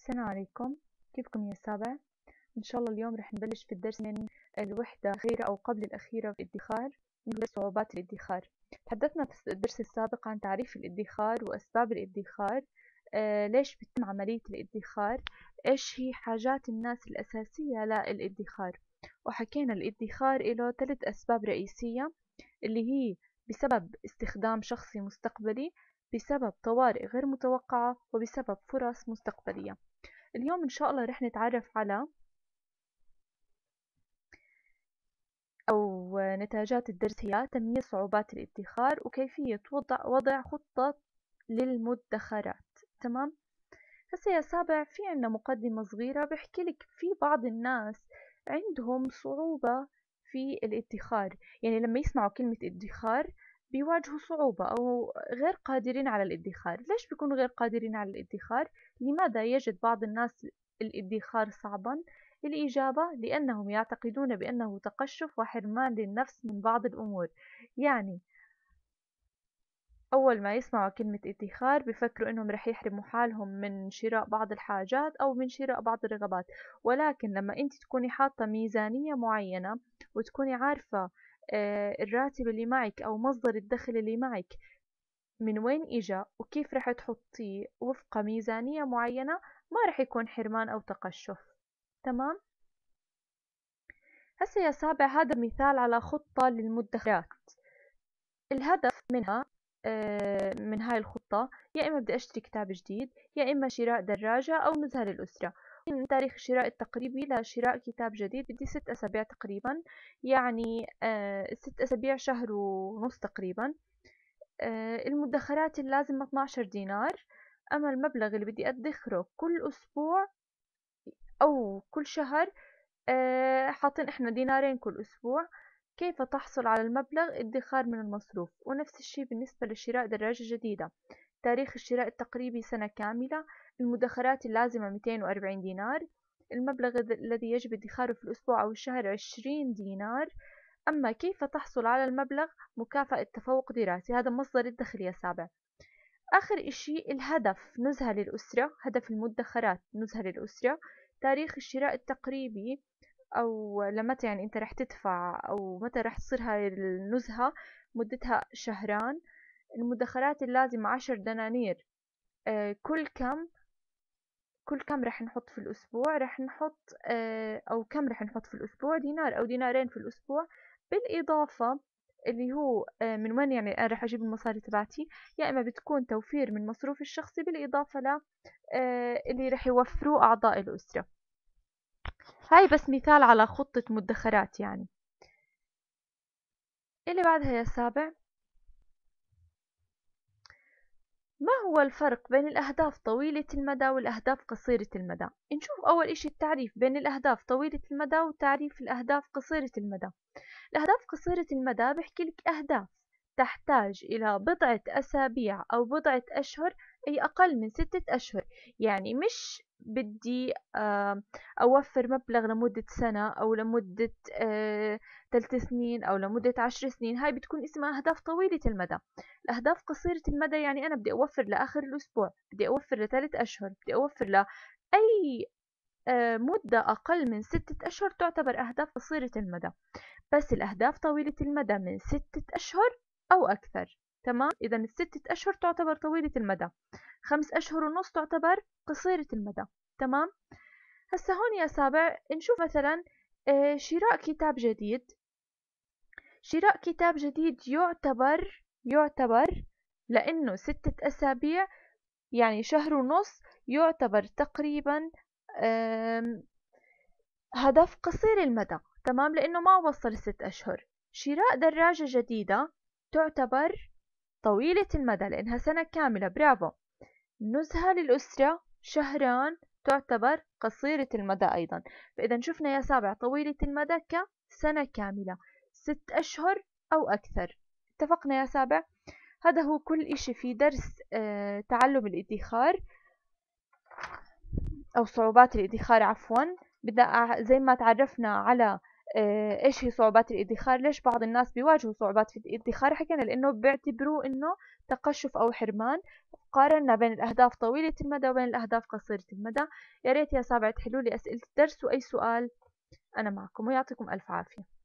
السلام عليكم كيفكم يا سابع إن شاء الله اليوم رح نبلش في الدرس من الوحدة الأخيرة أو قبل الأخيرة في الادخار اللي صعوبات الادخار تحدثنا في الدرس السابق عن تعريف الادخار وأسباب الادخار آه ليش بتتم عملية الادخار إيش هي حاجات الناس الأساسية للادخار وحكينا الادخار له ثلاث أسباب رئيسية اللي هي بسبب استخدام شخصي مستقبلي بسبب طوارئ غير متوقعة وبسبب فرص مستقبلية اليوم إن شاء الله رح نتعرف على أو نتاجات الدرس هي تمييز صعوبات الادخار وكيفية وضع, وضع خطة للمدخرات تمام هسه يا سابع في عنا مقدمة صغيرة بحكي لك في بعض الناس عندهم صعوبة في الادخار يعني لما يسمعوا كلمة ادخار بيواجهوا صعوبة أو غير قادرين على الادخار ليش بيكونوا غير قادرين على الادخار؟ لماذا يجد بعض الناس الادخار صعبا؟ الإجابة لأنهم يعتقدون بأنه تقشف وحرمان للنفس من بعض الأمور يعني أول ما يسمعوا كلمة ادخار بفكروا إنهم رح يحرموا حالهم من شراء بعض الحاجات أو من شراء بعض الرغبات ولكن لما أنت تكوني حاطة ميزانية معينة وتكوني عارفة آه، الراتب اللي معك أو مصدر الدخل اللي معك من وين إجا وكيف رح تحطيه وفق ميزانية معينة ما رح يكون حرمان أو تقشف تمام؟ هسه يا سابع هذا مثال على خطة للمدخرات الهدف منها آه، من هاي الخطة يا إما بدي أشتري كتاب جديد يا إما شراء دراجة أو نزهة للأسرة من تاريخ الشراء التقريبي لشراء كتاب جديد بدي ست أسابيع تقريبا يعني آه، ست أسابيع شهر ونص تقريبا آه، المدخرات اللازمة 12 دينار أما المبلغ اللي بدي أدخره كل أسبوع أو كل شهر آه، حاطين إحنا دينارين كل أسبوع كيف تحصل على المبلغ ادخار من المصروف ونفس الشيء بالنسبة لشراء دراجة جديدة تاريخ الشراء التقريبي سنة كاملة المدخرات اللازمة 240 دينار المبلغ الذي يجب ادخاره في الأسبوع أو الشهر 20 دينار أما كيف تحصل على المبلغ مكافأة تفوق دراسي هذا مصدر الدخل يا سابع آخر إشي الهدف نزهة للأسرة هدف المدخرات نزهة للأسرة تاريخ الشراء التقريبي أو لمتى يعني أنت رح تدفع أو متى رح تصير هاي النزهة مدتها شهران المدخرات اللازمة عشر دنانير آه، كل كم كل كم رح نحط في الأسبوع رح نحط آه، أو كم رح نحط في الأسبوع دينار أو دينارين في الأسبوع بالإضافة اللي هو آه، من وين يعني أنا آه، رح أجيب المصاري تبعتي يا إما بتكون توفير من مصروفي الشخصي بالإضافة ل اللي رح يوفروه أعضاء الأسرة هاي بس مثال على خطة مدخرات يعني اللي بعدها يا سابع ما هو الفرق بين الأهداف طويلة المدى والأهداف قصيرة المدى؟ نشوف أول إشي التعريف بين الأهداف طويلة المدى وتعريف الأهداف قصيرة المدى الأهداف قصيرة المدى بحكي لك أهداف تحتاج إلى بضعة أسابيع أو بضعة أشهر أي أقل من ستة أشهر يعني مش بدي آه، أوفر مبلغ لمدة سنة أو لمدة ثلاث آه، سنين أو لمدة عشر سنين هاي بتكون اسمها أهداف طويلة المدى الأهداف قصيرة المدى يعني أنا بدي أوفر لآخر الأسبوع بدي أوفر لثلاث أشهر بدي أوفر لأي آه، مدة أقل من ستة أشهر تعتبر أهداف قصيرة المدى بس الأهداف طويلة المدى من ستة أشهر أو أكثر تمام إذا الستة أشهر تعتبر طويلة المدى خمس أشهر ونص تعتبر قصيرة المدى تمام هسا هون يا سابع نشوف مثلا آه، شراء كتاب جديد شراء كتاب جديد يعتبر يعتبر لأنه ستة أسابيع يعني شهر ونص يعتبر تقريبا هدف قصير المدى تمام لأنه ما وصل ست أشهر شراء دراجة جديدة تعتبر طويلة المدى لأنها سنة كاملة برافو نزهة للأسرة شهران تعتبر قصيرة المدى أيضا فإذا شفنا يا سابع طويلة المدى كسنة كاملة ست أشهر أو أكثر اتفقنا يا سابع هذا هو كل إشي في درس آه، تعلم الادخار أو صعوبات الادخار عفوا بدأ آه، زي ما تعرفنا على آه، ايش هي صعوبات الادخار ليش بعض الناس بيواجهوا صعوبات في الادخار حكينا لانه بيعتبروه انه تقشف او حرمان قارنا بين الاهداف طويله المدى وبين الاهداف قصيره المدى يا ريت يا سابع تحلوا لي اسئله الدرس واي سؤال انا معكم ويعطيكم الف عافيه